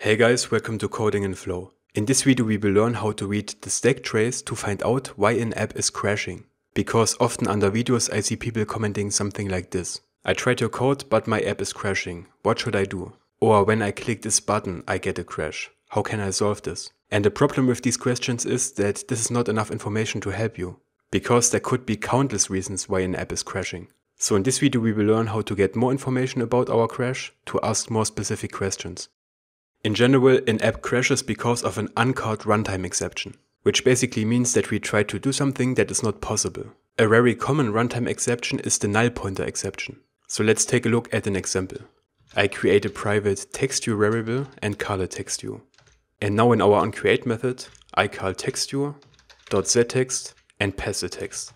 Hey guys, welcome to Coding in Flow. In this video we will learn how to read the stack trace to find out why an app is crashing. Because often under videos I see people commenting something like this. I tried your code but my app is crashing. What should I do? Or when I click this button I get a crash. How can I solve this? And the problem with these questions is that this is not enough information to help you. Because there could be countless reasons why an app is crashing. So in this video we will learn how to get more information about our crash to ask more specific questions. In general, an app crashes because of an uncaught runtime exception, which basically means that we try to do something that is not possible. A very common runtime exception is the null pointer exception. So let's take a look at an example. I create a private texture variable and call it texture. And now in our onCreate method, I call text and pass the text.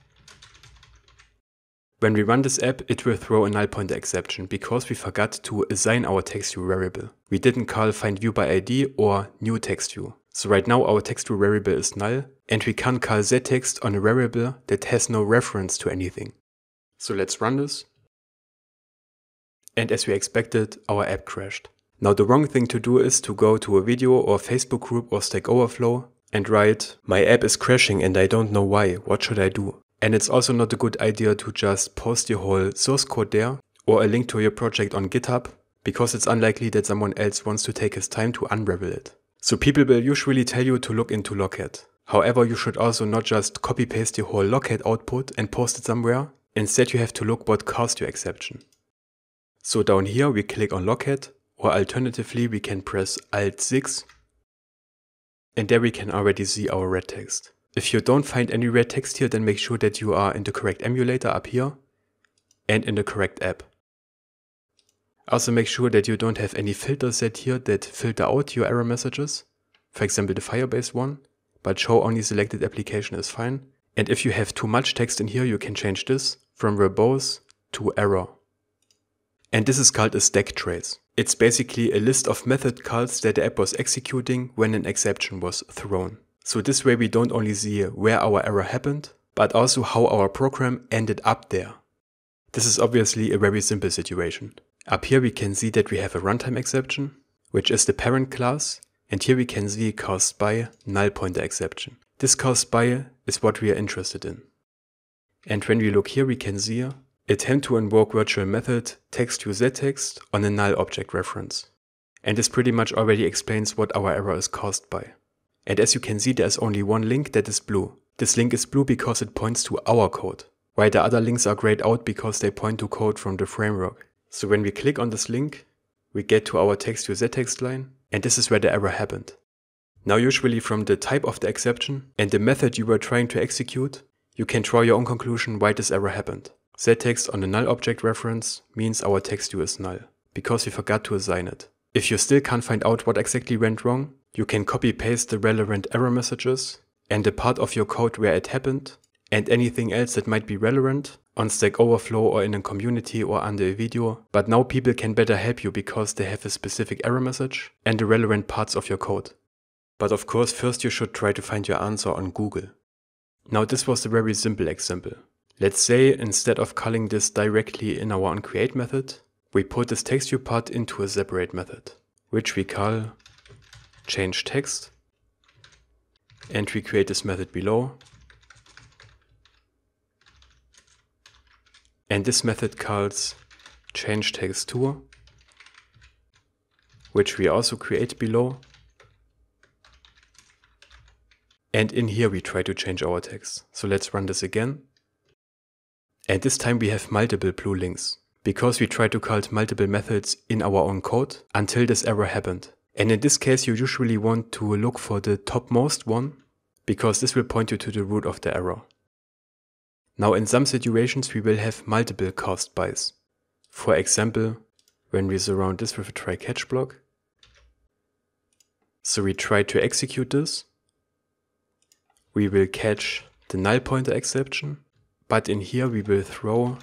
When we run this app, it will throw a null pointer exception because we forgot to assign our textView variable. We didn't call findViewById or new textView. So right now our textView variable is null and we can't call zText on a variable that has no reference to anything. So let's run this. And as we expected, our app crashed. Now the wrong thing to do is to go to a video or Facebook group or Stack Overflow and write, my app is crashing and I don't know why, what should I do? And it's also not a good idea to just post your whole source code there or a link to your project on GitHub because it's unlikely that someone else wants to take his time to unravel it. So people will usually tell you to look into Lockhead. However, you should also not just copy paste your whole Lockhead output and post it somewhere. Instead, you have to look what caused your exception. So down here, we click on Lockhead or alternatively, we can press Alt 6 and there we can already see our red text. If you don't find any red text here, then make sure that you are in the correct emulator up here and in the correct app. Also make sure that you don't have any filters set here that filter out your error messages, for example the Firebase one, but show only selected application is fine. And if you have too much text in here, you can change this from verbose to error. And this is called a stack trace. It's basically a list of method calls that the app was executing when an exception was thrown. So this way we don't only see where our error happened, but also how our program ended up there. This is obviously a very simple situation. Up here we can see that we have a runtime exception, which is the parent class, and here we can see a caused by null pointer exception. This caused by is what we are interested in. And when we look here we can see attempt to invoke virtual method text to ztext on a null object reference. And this pretty much already explains what our error is caused by. And as you can see, there's only one link that is blue. This link is blue because it points to our code, while the other links are grayed out because they point to code from the framework. So when we click on this link, we get to our text to text line, and this is where the error happened. Now usually from the type of the exception and the method you were trying to execute, you can draw your own conclusion why this error happened. ZText on the null object reference means our text view is null, because we forgot to assign it. If you still can't find out what exactly went wrong, you can copy paste the relevant error messages and the part of your code where it happened and anything else that might be relevant on Stack Overflow or in a community or under a video. But now people can better help you because they have a specific error message and the relevant parts of your code. But of course, first you should try to find your answer on Google. Now this was a very simple example. Let's say instead of calling this directly in our onCreate method, we put this textView part into a separate method, which we call change text and we create this method below. And this method calls change text to, which we also create below. And in here we try to change our text. So let's run this again. And this time we have multiple blue links because we tried to call multiple methods in our own code until this error happened. And in this case, you usually want to look for the topmost one because this will point you to the root of the error. Now in some situations, we will have multiple cause buys. For example, when we surround this with a try catch block. So we try to execute this. We will catch the null pointer exception, but in here we will throw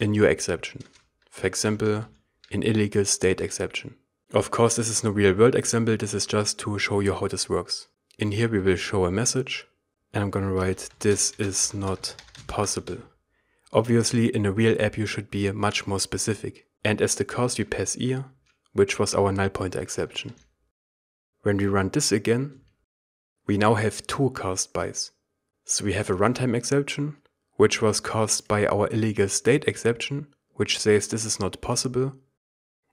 a new exception. For example, an illegal state exception. Of course, this is no real world example. This is just to show you how this works. In here, we will show a message and I'm going to write, this is not possible. Obviously, in a real app, you should be much more specific. And as the cause, we pass here, which was our null pointer exception. When we run this again, we now have two caused bys. So we have a runtime exception, which was caused by our illegal state exception, which says this is not possible,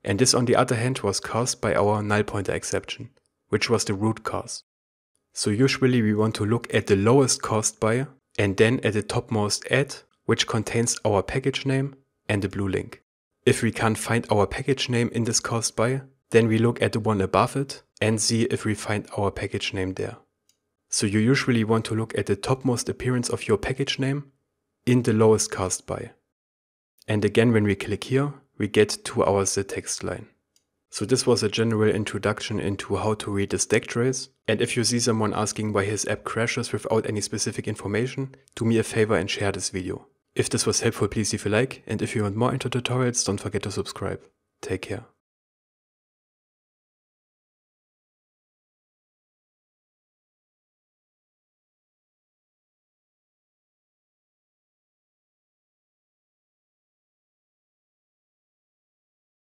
and this on the other hand was caused by our null pointer exception, which was the root cause. So usually we want to look at the lowest caused by and then at the topmost add, which contains our package name and the blue link. If we can't find our package name in this caused by, then we look at the one above it and see if we find our package name there. So you usually want to look at the topmost appearance of your package name in the lowest caused by. And again when we click here, we get to our Z text line. So this was a general introduction into how to read a stack trace. And if you see someone asking why his app crashes without any specific information, do me a favor and share this video. If this was helpful, please leave a like, and if you want more into tutorials, don't forget to subscribe. Take care.